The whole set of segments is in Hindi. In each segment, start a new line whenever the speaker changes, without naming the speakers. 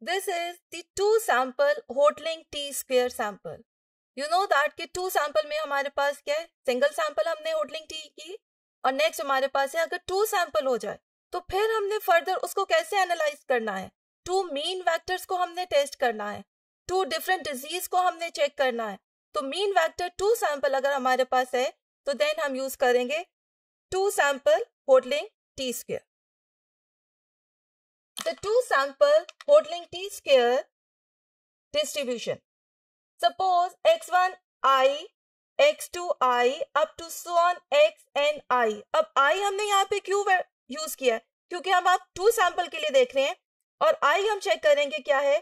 This is the two sample Hotelling T square sample. You know that कि टू सैंपल में हमारे पास क्या है सिंगल सैंपल हमने होटलिंग टी की और नेक्स्ट हमारे पास है अगर टू सैंपल हो जाए तो फिर हमने फर्दर उसको कैसे एनालाइज करना है टू मीन वैक्टर्स को हमने टेस्ट करना है टू डिफरेंट डिजीज को हमने चेक करना है तो मीन वैक्टर टू सैंपल अगर हमारे पास है तो देन हम यूज करेंगे two sample Hotelling T square the two sample holding t square distribution. Suppose x1 i, x2 i, up to so on x and i. अब i हमने यहाँ पे क्यों यूज किया क्योंकि हम आप टू सैंपल के लिए देख रहे हैं और i हम चेक करेंगे क्या है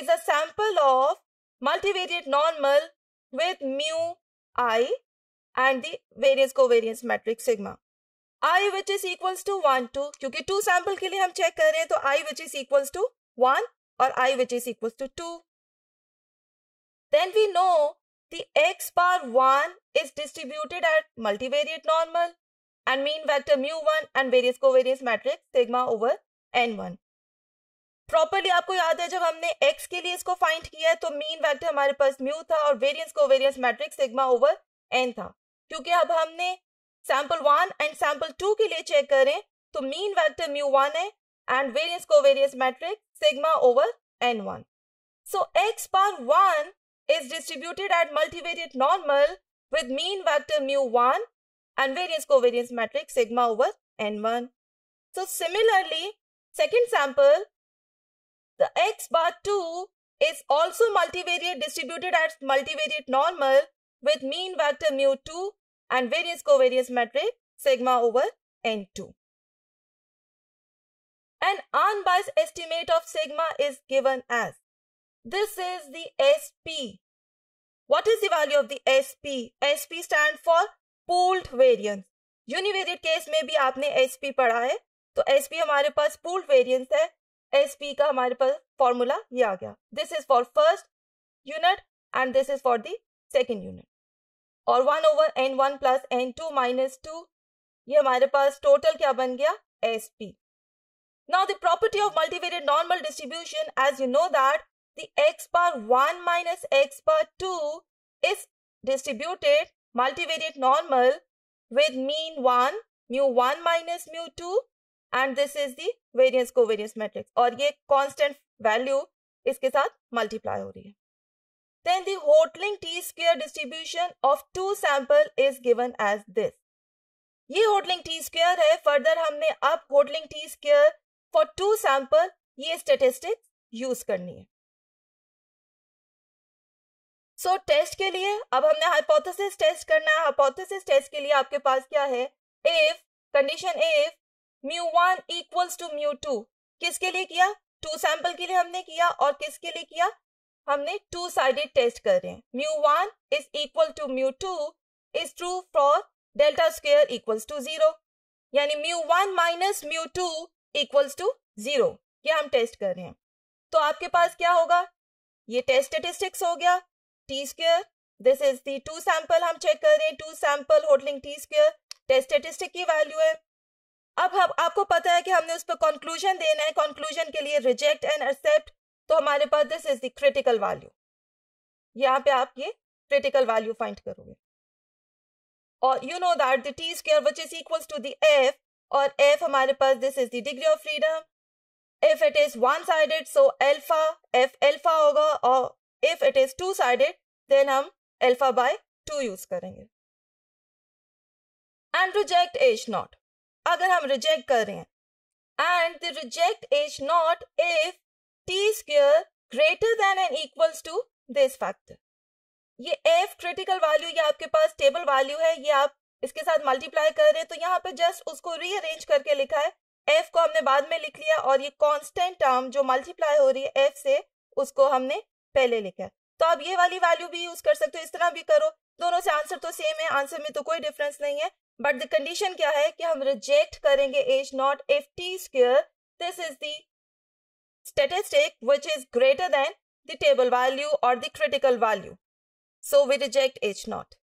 is a sample of multivariate normal with mu i and the variance covariance matrix sigma. I which is equals to one two क्योंकि टू सैंपल के लिए हम चेक कर रहे हैं तो i which is equals to one और i which is equals to two then we know the X one is distributed at multivariate normal and mean normal mu one and variance covariance covariance sigma over n one properly आपको याद है जब हमने x के लिए इसको फाइंड किया है तो मीन वेक्टर हमारे पास म्यू था और variance covariance matrix sigma over n था क्योंकि अब हमने sample one and sample two के लिए चेक करें तो मीन वेक्टर म्यू वन है and variance covariance matrix sigma over n one so X bar one is distributed at multivariate normal with mean vector mu one and variance covariance matrix sigma over n one so similarly second sample the X bar two is also मल्टीवेरियट distributed at multivariate normal with mean vector mu two and variance covariance matrix sigma over N2. An unbiased estimate of sigma is given as this is the SP. What is the value of the SP? SP stand for pooled variance. Univariate case में भी आपने sp पी पढ़ा है तो एस पी हमारे पास पूल्ड वेरियंस है एस पी का हमारे पास फॉर्मूला ये आ गया this is for first unit and this is for the और one over n one plus n two minus two ये हमारे पास टोटल क्या बन गया S P now the property of multivariate normal distribution as you know that the X bar one minus X bar two is distributed multivariate normal with mean one mu one minus mu two and this is the variance covariance matrix और ये कॉन्स्टेंट वैल्यू इसके साथ मल्टीप्लाई हो रही है then the Hotling t-square distribution of two sample is given as this. ये होटलिंग टी स्क्र है फर्दर हमने अब Hotelling T square for two sample ये स्टेटिस्टिक यूज करनी है सो so, टेस्ट के लिए अब हमने हाइपोथेसिस टेस्ट करना है हाइपोथेसिस टेस्ट के लिए आपके पास क्या है if condition if mu one equals to mu two किसके लिए किया टू सैंपल के लिए हमने किया और किसके लिए किया हमने टू साइडेड टेस्ट कर रहे हैं mu one is equal to mu two is true for delta square equals to zero यानी mu one minus mu two equals to zero ये हम टेस्ट कर रहे हैं तो आपके पास क्या होगा ये टेस्ट स्टेटिस्टिक्स हो गया T square this is the two sample हम चेक कर रहे हैं two sample Hotelling T square test statistic की वैल्यू है अब हम आपको पता है कि हमने उस पर कंक्लूजन देना है कंक्लूजन के लिए रिजेक्ट एंड एक्सेप्ट तो हमारे पास this is the critical value यहाँ पे आप ये क्रिटिकल वैल्यू फाइंड करोगे और you know that the T square which is equals to the F और एफ हमारे पास this is the degree of freedom if it is one sided so alpha F alpha होगा और if it is two sided then हम एल्फा बाय टू यूज करेंगे एंड रिजेक्ट एज नॉट अगर हम रिजेक्ट कर रहे हैं and the reject H naught if T square greater than and equals to this factor. ये f critical value या आपके पास table value है ये आप इसके साथ multiply कर रहे हैं तो यहाँ पे जस्ट उसको रीअरेंज करके लिखा है एफ को हमने बाद में लिख लिया और ये कांस्टेंट टर्म जो मल्टीप्लाई हो रही है एफ से उसको हमने पहले लिखा है तो आप ये वाली वैल्यू भी यूज कर सकते हो इस तरह भी करो दोनों से आंसर तो सेम है आंसर में तो कोई डिफरेंस नहीं है बट द कंडीशन क्या है कि हम रिजेक्ट करेंगे H naught if T square this is the statistic which is greater than the table value or the critical value. So we reject H naught.